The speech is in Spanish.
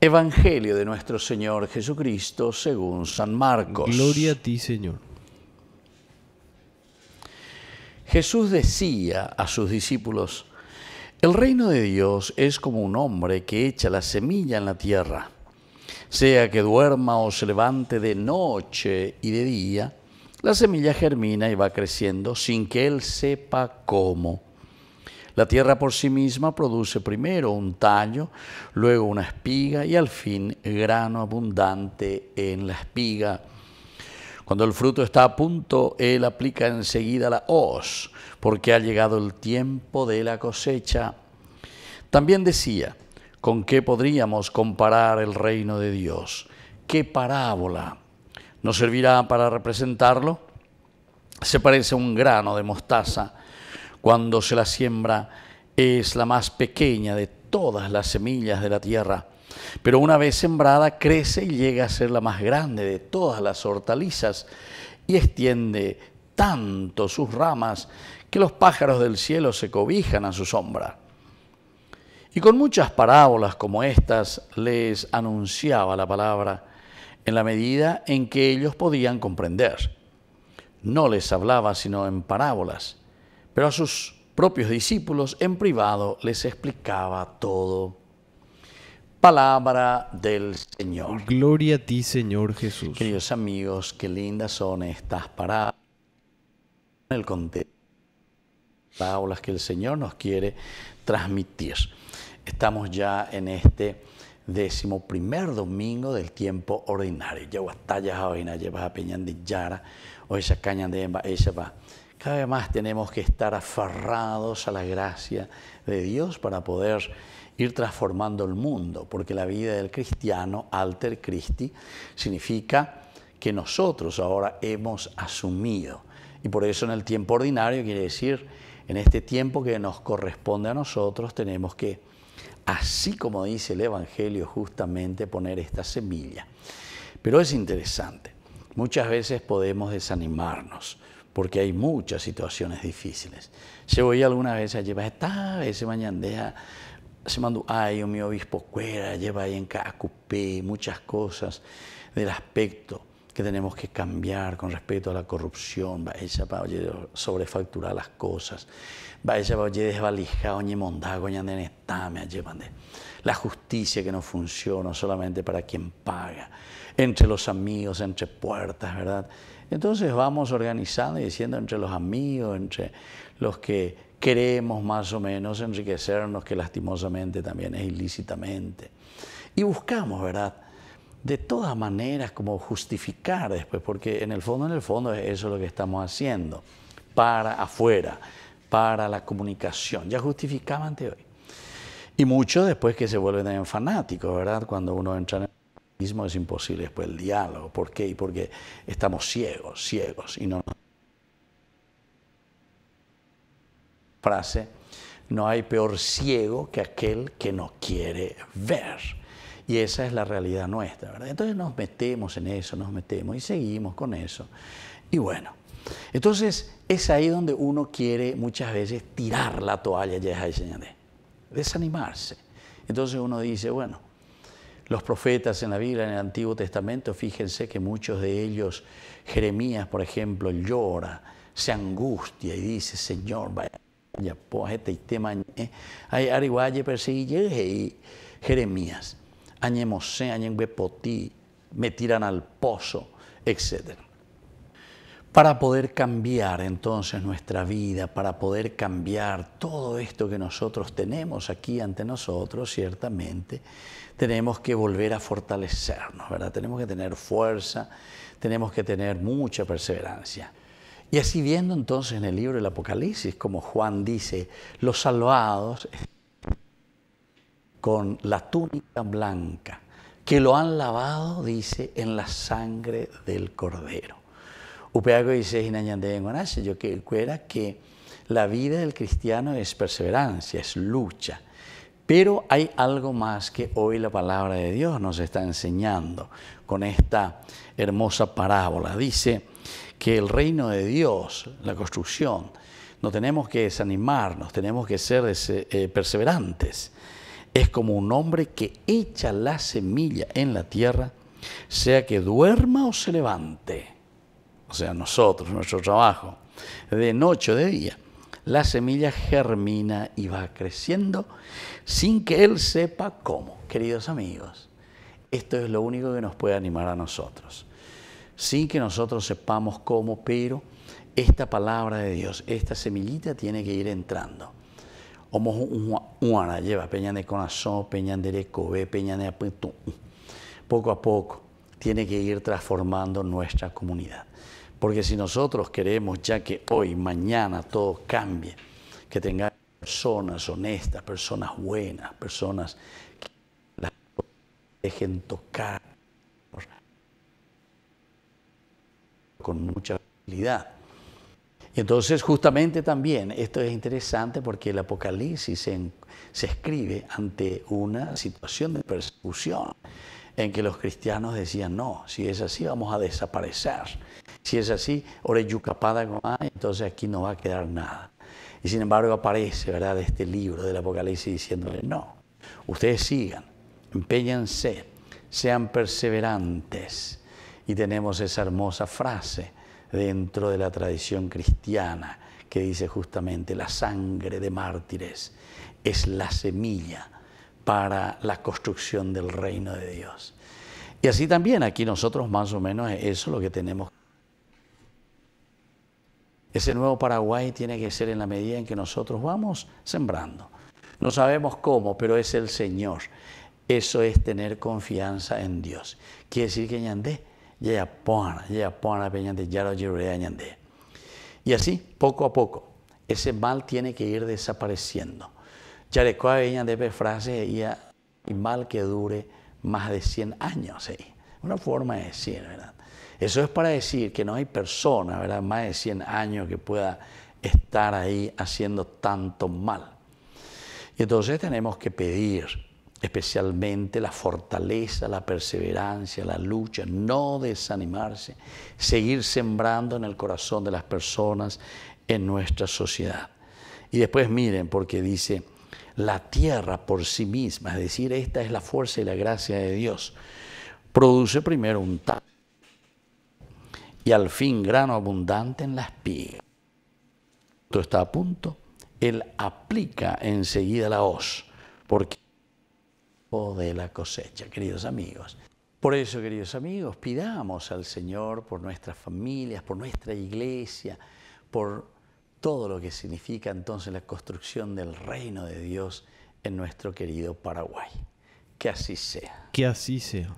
Evangelio de nuestro Señor Jesucristo según San Marcos. Gloria a ti, Señor. Jesús decía a sus discípulos, el reino de Dios es como un hombre que echa la semilla en la tierra, sea que duerma o se levante de noche y de día, la semilla germina y va creciendo sin que él sepa cómo. La tierra por sí misma produce primero un tallo, luego una espiga y al fin grano abundante en la espiga. Cuando el fruto está a punto, él aplica enseguida la hoz, porque ha llegado el tiempo de la cosecha. También decía, ¿con qué podríamos comparar el reino de Dios? ¿Qué parábola nos servirá para representarlo? Se parece a un grano de mostaza cuando se la siembra es la más pequeña de todas las semillas de la tierra, pero una vez sembrada crece y llega a ser la más grande de todas las hortalizas y extiende tanto sus ramas que los pájaros del cielo se cobijan a su sombra. Y con muchas parábolas como estas les anunciaba la palabra en la medida en que ellos podían comprender. No les hablaba sino en parábolas pero a sus propios discípulos en privado les explicaba todo. Palabra del Señor. Gloria a ti, Señor Jesús. Queridos amigos, qué lindas son estas parábolas. el contexto parábolas que el Señor nos quiere transmitir. Estamos ya en este décimo primer domingo del tiempo ordinario. Yahuataya, a Llevas a Peñan de Yara, o esa Caña de Emba, Esa va. Cada vez más tenemos que estar aferrados a la gracia de Dios para poder ir transformando el mundo, porque la vida del cristiano, alter Christi, significa que nosotros ahora hemos asumido. Y por eso en el tiempo ordinario, quiere decir, en este tiempo que nos corresponde a nosotros, tenemos que, así como dice el Evangelio, justamente poner esta semilla. Pero es interesante, muchas veces podemos desanimarnos porque hay muchas situaciones difíciles. Se oía algunas veces, lleva esta vez mañandea, se mandó, ay, mi obispo cuera, lleva ahí en cada cupé, muchas cosas del aspecto que tenemos que cambiar con respecto a la corrupción, va ella para sobrefacturar las cosas, va ella para desvalijar, oñe mondago, la justicia que no funciona solamente para quien paga, entre los amigos, entre puertas, ¿verdad? Entonces vamos organizando y diciendo entre los amigos, entre los que queremos más o menos enriquecernos, que lastimosamente también es ilícitamente. Y buscamos, ¿verdad? de todas maneras como justificar después, porque en el fondo, en el fondo es eso lo que estamos haciendo, para afuera, para la comunicación. Ya justificaba ante hoy. Y mucho después que se vuelven fanáticos, ¿verdad? Cuando uno entra en el mismo es imposible después el diálogo. ¿Por qué? Y porque estamos ciegos, ciegos, y no frase, no hay peor ciego que aquel que no quiere ver. Y esa es la realidad nuestra, ¿verdad? Entonces nos metemos en eso, nos metemos y seguimos con eso. Y bueno, entonces es ahí donde uno quiere muchas veces tirar la toalla, ya señalé, desanimarse. Entonces uno dice, bueno, los profetas en la Biblia, en el Antiguo Testamento, fíjense que muchos de ellos, Jeremías, por ejemplo, llora, se angustia y dice, Señor, vaya, pues, este tema, este eh, Jeremías. Añemosé, Añengüepotí, me tiran al pozo, etc. Para poder cambiar entonces nuestra vida, para poder cambiar todo esto que nosotros tenemos aquí ante nosotros, ciertamente, tenemos que volver a fortalecernos, ¿verdad? Tenemos que tener fuerza, tenemos que tener mucha perseverancia. Y así viendo entonces en el libro del Apocalipsis, como Juan dice, los salvados con la túnica blanca, que lo han lavado, dice, en la sangre del cordero. Upeago dice, yo que cuera que la vida del cristiano es perseverancia, es lucha. Pero hay algo más que hoy la palabra de Dios nos está enseñando con esta hermosa parábola. Dice que el reino de Dios, la construcción, no tenemos que desanimarnos, tenemos que ser eh, perseverantes es como un hombre que echa la semilla en la tierra, sea que duerma o se levante. O sea, nosotros, nuestro trabajo, de noche o de día. La semilla germina y va creciendo sin que él sepa cómo. Queridos amigos, esto es lo único que nos puede animar a nosotros. Sin que nosotros sepamos cómo, pero esta palabra de Dios, esta semillita tiene que ir entrando Omo lleva, peña de corazón, peña de recobe, peña de Poco a poco tiene que ir transformando nuestra comunidad. Porque si nosotros queremos ya que hoy, mañana todo cambie, que tengamos personas honestas, personas buenas, personas que las dejen tocar con mucha habilidad entonces, justamente también, esto es interesante porque el Apocalipsis se, escribe ante una situación de persecución en que los cristianos decían, no, si es así vamos a desaparecer. Si es así, oreyucapada entonces aquí no va a quedar nada. Y sin embargo aparece, ¿verdad?, este libro del Apocalipsis diciéndole, no, ustedes sigan, empeñense, sean perseverantes. Y tenemos esa hermosa frase, dentro de la tradición cristiana, que dice justamente la sangre de mártires es la semilla para la construcción del reino de Dios. Y así también aquí nosotros más o menos eso es lo que tenemos. Ese nuevo Paraguay tiene que ser en la medida en que nosotros vamos sembrando. No sabemos cómo, pero es el Señor. Eso es tener confianza en Dios. Quiere decir que Ñandé y Y así, poco a poco, ese mal tiene que ir desapareciendo. Yarecoa de frase y mal que dure más de 100 años. Una forma de decir, ¿verdad? Eso es para decir que no hay persona, ¿verdad? Más de 100 años que pueda estar ahí haciendo tanto mal. Y entonces tenemos que pedir especialmente la fortaleza, la perseverancia, la lucha, no desanimarse, seguir sembrando en el corazón de las personas en nuestra sociedad. Y después miren, porque dice, la tierra por sí misma, es decir, esta es la fuerza y la gracia de Dios, produce primero un tal y al fin grano abundante en las piezas. Todo está a punto, él aplica enseguida la hoz, porque de la cosecha, queridos amigos. Por eso, queridos amigos, pidamos al Señor por nuestras familias, por nuestra iglesia, por todo lo que significa entonces la construcción del reino de Dios en nuestro querido Paraguay. Que así sea. Que así sea.